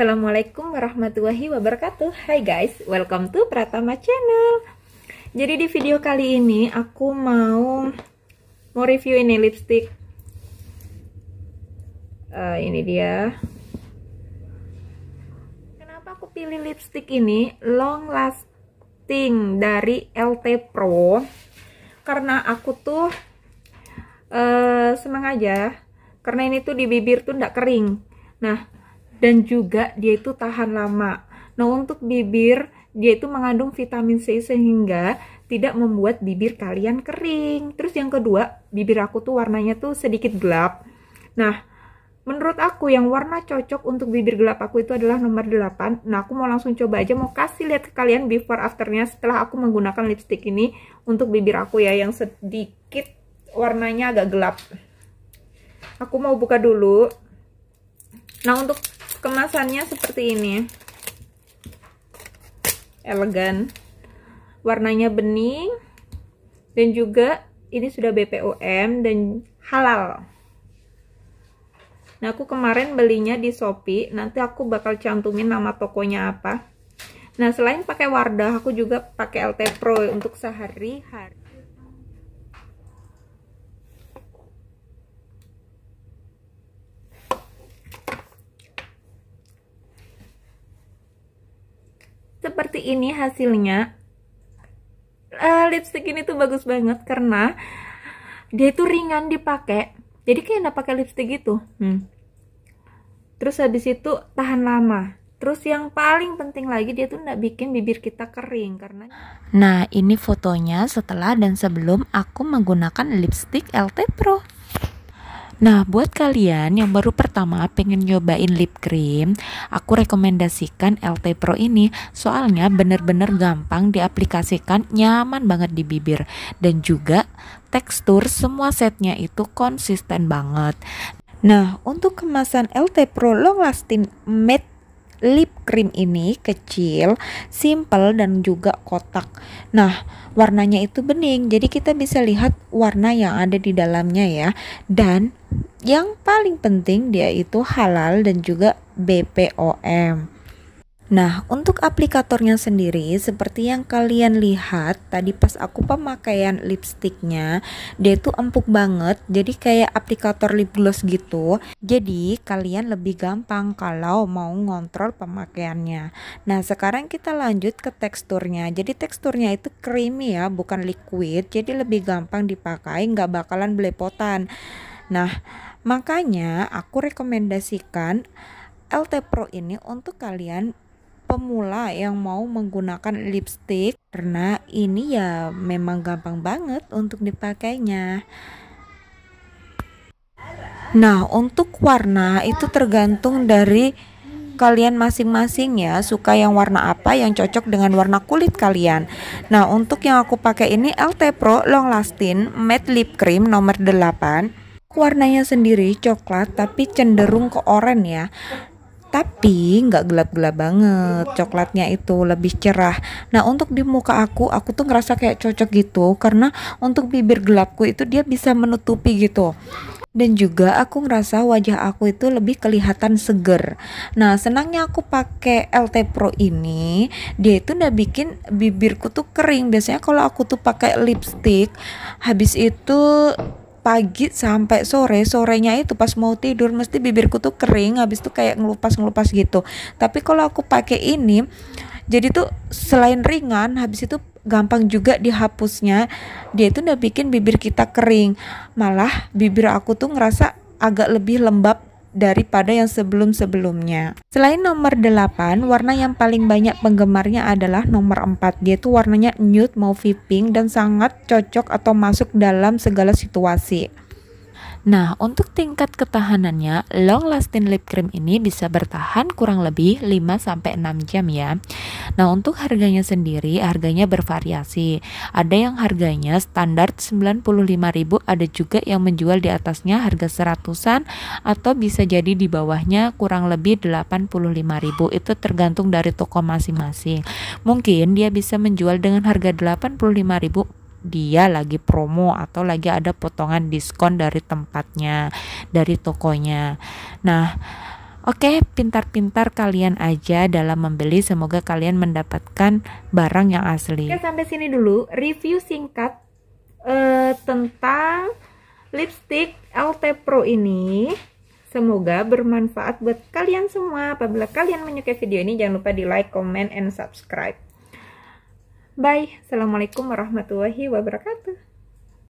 Assalamualaikum warahmatullahi wabarakatuh Hai guys, welcome to Pratama Channel Jadi di video kali ini aku mau Mau review ini lipstick uh, Ini dia Kenapa aku pilih lipstick ini Long lasting dari LT Pro Karena aku tuh uh, eh, Senang aja Karena ini tuh di bibir tuh ndak kering Nah dan juga dia itu tahan lama. Nah, untuk bibir dia itu mengandung vitamin C sehingga tidak membuat bibir kalian kering. Terus yang kedua, bibir aku tuh warnanya tuh sedikit gelap. Nah, menurut aku yang warna cocok untuk bibir gelap aku itu adalah nomor 8. Nah, aku mau langsung coba aja mau kasih lihat ke kalian before afternya setelah aku menggunakan lipstick ini untuk bibir aku ya yang sedikit warnanya agak gelap. Aku mau buka dulu. Nah, untuk kemasannya seperti ini elegan warnanya bening dan juga ini sudah BPOM dan halal nah aku kemarin belinya di Shopee nanti aku bakal cantumin nama tokonya apa nah selain pakai Wardah aku juga pakai LT Pro untuk sehari-hari seperti ini hasilnya uh, lipstick ini tuh bagus banget karena dia itu ringan dipakai jadi kayak enggak pakai lipstick gitu hmm. terus habis itu tahan lama terus yang paling penting lagi dia tuh nggak bikin bibir kita kering karena nah ini fotonya setelah dan sebelum aku menggunakan lipstick LT Pro Nah, buat kalian yang baru pertama pengen nyobain lip cream, aku rekomendasikan LT Pro ini soalnya bener-bener gampang diaplikasikan, nyaman banget di bibir dan juga tekstur semua setnya itu konsisten banget. Nah, untuk kemasan LT Pro Long Lasting Matte lip cream ini kecil, simple dan juga kotak. Nah, warnanya itu bening. Jadi kita bisa lihat warna yang ada di dalamnya ya. Dan yang paling penting dia itu halal dan juga BPOM. Nah, untuk aplikatornya sendiri, seperti yang kalian lihat tadi pas aku pemakaian lipstiknya, dia itu empuk banget, jadi kayak aplikator lip gloss gitu. Jadi, kalian lebih gampang kalau mau ngontrol pemakaiannya. Nah, sekarang kita lanjut ke teksturnya. Jadi, teksturnya itu creamy ya, bukan liquid, jadi lebih gampang dipakai, nggak bakalan belepotan. Nah, makanya aku rekomendasikan LT Pro ini untuk kalian pemula yang mau menggunakan lipstick karena ini ya memang gampang banget untuk dipakainya. Nah, untuk warna itu tergantung dari kalian masing-masing ya suka yang warna apa yang cocok dengan warna kulit kalian nah untuk yang aku pakai ini LT Pro Long Lasting Matte Lip Cream nomor 8 warnanya sendiri coklat tapi cenderung ke oranye ya tapi nggak gelap-gelap banget coklatnya itu lebih cerah nah untuk di muka aku aku tuh ngerasa kayak cocok gitu karena untuk bibir gelapku itu dia bisa menutupi gitu dan juga aku ngerasa wajah aku itu lebih kelihatan seger. Nah, senangnya aku pakai LT Pro ini, dia itu udah bikin bibirku tuh kering. Biasanya kalau aku tuh pakai lipstick, habis itu pagi sampai sore sorenya itu pas mau tidur mesti bibirku tuh kering habis tuh kayak ngelupas ngelupas gitu tapi kalau aku pakai ini jadi tuh selain ringan habis itu gampang juga dihapusnya dia itu udah bikin bibir kita kering malah bibir aku tuh ngerasa agak lebih lembab daripada yang sebelum-sebelumnya. Selain nomor 8, warna yang paling banyak penggemarnya adalah nomor 4, yaitu warnanya nude, mau pink, dan sangat cocok atau masuk dalam segala situasi. Nah, untuk tingkat ketahanannya, long lasting lip cream ini bisa bertahan kurang lebih 5 6 jam ya. Nah, untuk harganya sendiri, harganya bervariasi. Ada yang harganya standar 95.000, ada juga yang menjual di atasnya harga seratusan atau bisa jadi di bawahnya kurang lebih 85.000. Itu tergantung dari toko masing-masing. Mungkin dia bisa menjual dengan harga 85.000 dia lagi promo atau lagi ada potongan diskon dari tempatnya, dari tokonya. Nah, Oke, okay, pintar-pintar kalian aja dalam membeli. Semoga kalian mendapatkan barang yang asli. Oke, sampai sini dulu review singkat uh, tentang lipstick LT Pro ini. Semoga bermanfaat buat kalian semua. Apabila kalian menyukai video ini, jangan lupa di like, comment, and subscribe. Bye. Assalamualaikum warahmatullahi wabarakatuh.